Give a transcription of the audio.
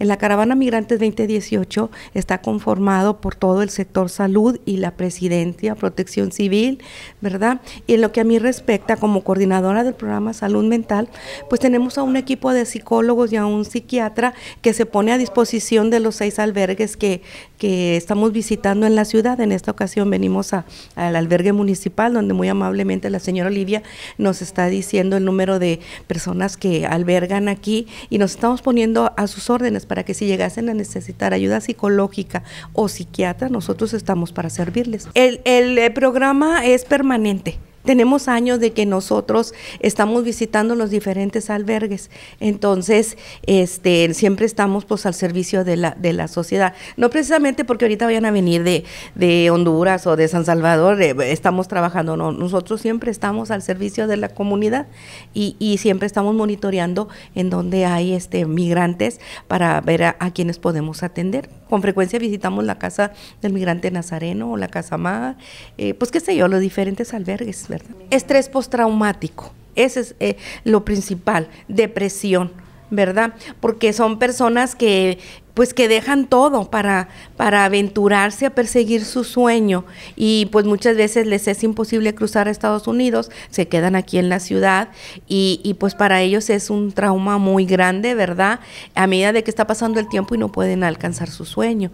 En la Caravana Migrantes 2018 está conformado por todo el sector salud y la presidencia, protección civil, ¿verdad? Y en lo que a mí respecta, como coordinadora del programa Salud Mental, pues tenemos a un equipo de psicólogos y a un psiquiatra que se pone a disposición de los seis albergues que, estamos visitando en la ciudad. En esta ocasión venimos al albergue municipal, donde muy amablemente la señora Olivia nos está diciendo el número de personas que albergan aquí y nos estamos poniendo a sus órdenes para que si llegasen a necesitar ayuda psicológica o psiquiatra, nosotros estamos para servirles. El, el eh, programa es permanente tenemos años de que nosotros estamos visitando los diferentes albergues, entonces este, siempre estamos pues al servicio de la, de la sociedad, no precisamente porque ahorita vayan a venir de, Honduras o de San Salvador, eh, estamos trabajando, no, nosotros siempre estamos al servicio de la comunidad y, siempre estamos monitoreando en donde hay este, migrantes para ver a quienes podemos atender. Con frecuencia visitamos la casa del migrante nazareno o la casa más, eh, pues qué sé yo, los diferentes albergues, ¿verdad? Estrés postraumático, ese es eh, lo principal, depresión ¿verdad? Porque son personas que pues que dejan todo para, para aventurarse a perseguir su sueño y pues muchas veces les es imposible cruzar a Estados Unidos, se quedan aquí en la ciudad y, y pues para ellos es un trauma muy grande, ¿verdad? A medida de que está pasando el tiempo y no pueden alcanzar su sueño,